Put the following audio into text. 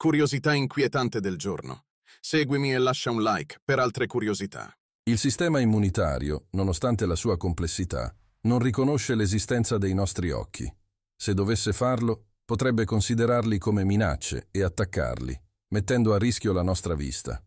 Curiosità inquietante del giorno. Seguimi e lascia un like per altre curiosità. Il sistema immunitario, nonostante la sua complessità, non riconosce l'esistenza dei nostri occhi. Se dovesse farlo, potrebbe considerarli come minacce e attaccarli, mettendo a rischio la nostra vista.